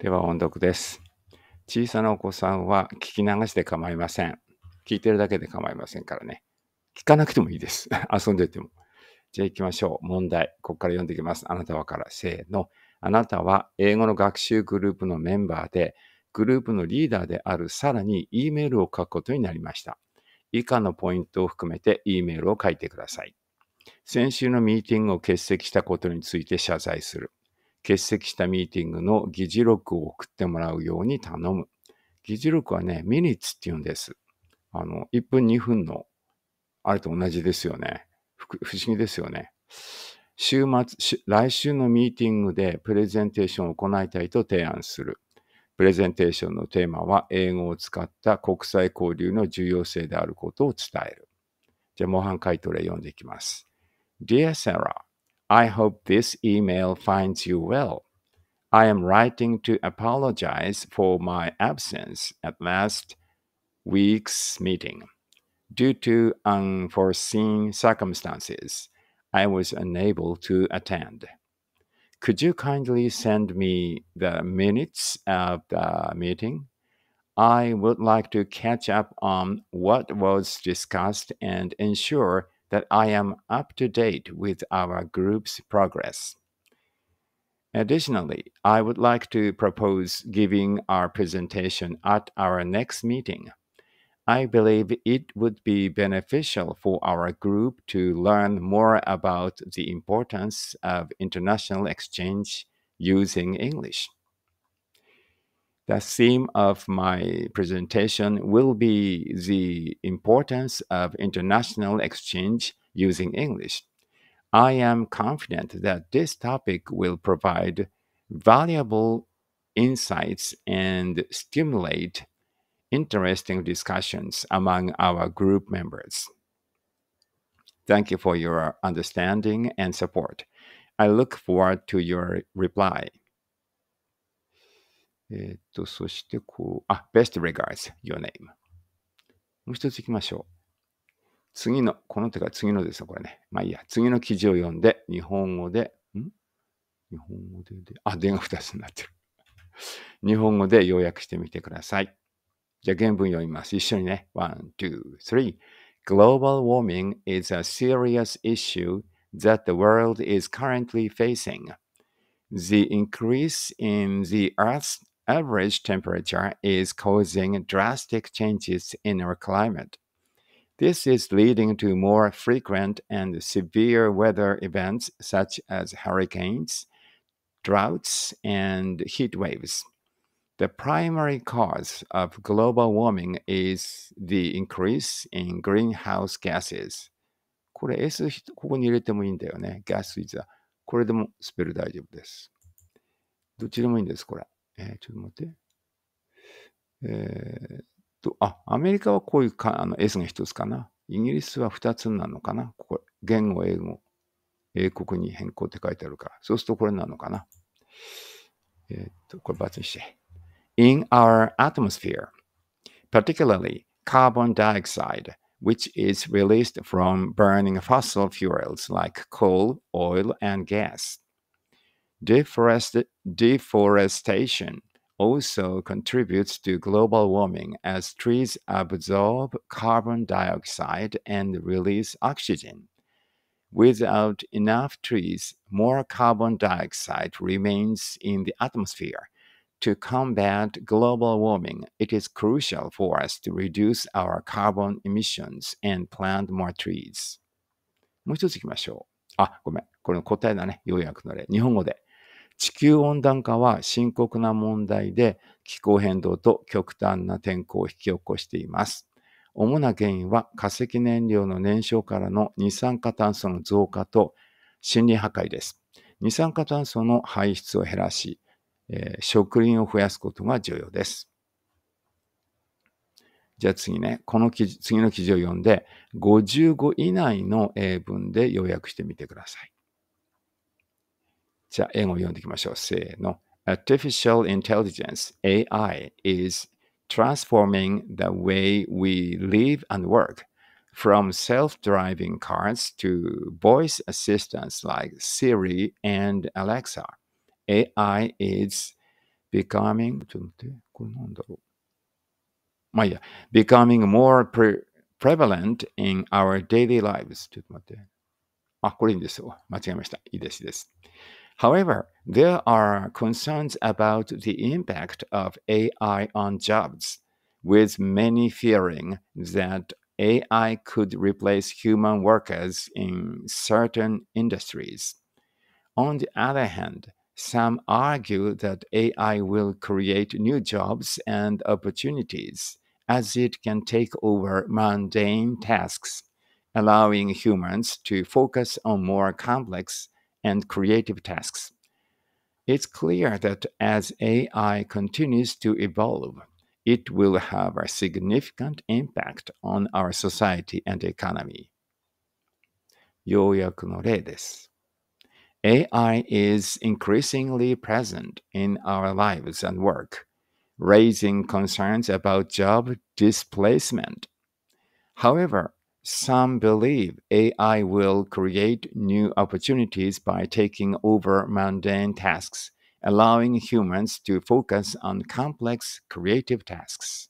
では音読です。小さなお子さんは聞き流して構いません。聞いてるだけで構いませんからね。聞かなくてもいいです。遊んでても。じゃあ行きましょう。問題。ここから読んでいきます。あなたはから。せーの。あなたは英語の学習グループのメンバーで、グループのリーダーであるさらに E メールを書くことになりました。以下のポイントを含めて E メールを書いてください。先週のミーティングを欠席したことについて謝罪する。欠席したミーティングの議事録を送ってもらうように頼む。議事録はね、ミニッツって言うんです。あの、1分2分の、あれと同じですよね。不思議ですよね。週末、来週のミーティングでプレゼンテーションを行いたいと提案する。プレゼンテーションのテーマは英語を使った国際交流の重要性であることを伝える。じゃあ模範解答例読んでいきます。Dear Sarah, I hope this email finds you well. I am writing to apologize for my absence at last week's meeting. Due to unforeseen circumstances, I was unable to attend. Could you kindly send me the minutes of the meeting? I would like to catch up on what was discussed and ensure that I am up to date with our group's progress. Additionally, I would like to propose giving our presentation at our next meeting. I believe it would be beneficial for our group to learn more about the importance of international exchange using English. The theme of my presentation will be the importance of international exchange using English. I am confident that this topic will provide valuable insights and stimulate interesting discussions among our group members. Thank you for your understanding and support. I look forward to your reply. えっと、そしてこう、あ、best regards, your name。もう一つ行きましょう。次の、この手が次のですね、これね。まあいいや、次の記事を読んで、日本語で、ん日本語でで、あ、電話2つになってる。日本語で要約してみてください。じゃあ原文読みます。一緒にね。One, two, three. Global warming is a serious issue that the world is currently facing. The increase in the Earth's average temperature is causing drastic changes in our climate. This is leading to more frequent and severe weather events such as hurricanes, droughts, and heat waves. The primary cause of global warming is the increase in greenhouse gases. これ S ここに入れてもいいんだよね。gas えちょっと待って。えー、と、あ、アメリカはこういうかあの S が1つかな。イギリスは2つなのかな。ここ、言語、英語、英国に変更って書いてあるから。そうするとこれなのかな。えー、っと、これバツにして。In our atmosphere, particularly carbon dioxide, which is released from burning fossil fuels like coal, oil, and gas. Deforest deforestation also contributes to global warming as trees absorb carbon dioxide and release oxygen. Without enough trees, more carbon dioxide remains in the atmosphere. To combat global warming, it is crucial for us to reduce our carbon emissions and plant more trees. もう一つ行きましょう。あ、ごめん。これの答えだね。要約の例。日本語で。地球温暖化は深刻な問題で気候変動と極端な天候を引き起こしています。主な原因は化石燃料の燃焼からの二酸化炭素の増加と森林破壊です。二酸化炭素の排出を減らし、えー、植林を増やすことが重要です。じゃあ次ね、この記事、次の記事を読んで、55以内の英文で要約してみてください。じゃあ、英語を読んでいきましょう。せーの。Artificial Intelligence, AI, is transforming the way we live and work. From self driving cars to voice assistants like Siri and Alexa, AI is becoming, becoming more pre prevalent in our daily lives. ちょっと待って。あ、これいいんですよ。間違えました。いいです、いいです。However, there are concerns about the impact of AI on jobs, with many fearing that AI could replace human workers in certain industries. On the other hand, some argue that AI will create new jobs and opportunities as it can take over mundane tasks, allowing humans to focus on more complex and creative tasks. It's clear that as AI continues to evolve, it will have a significant impact on our society and economy. AI is increasingly present in our lives and work, raising concerns about job displacement. However, some believe AI will create new opportunities by taking over mundane tasks, allowing humans to focus on complex creative tasks.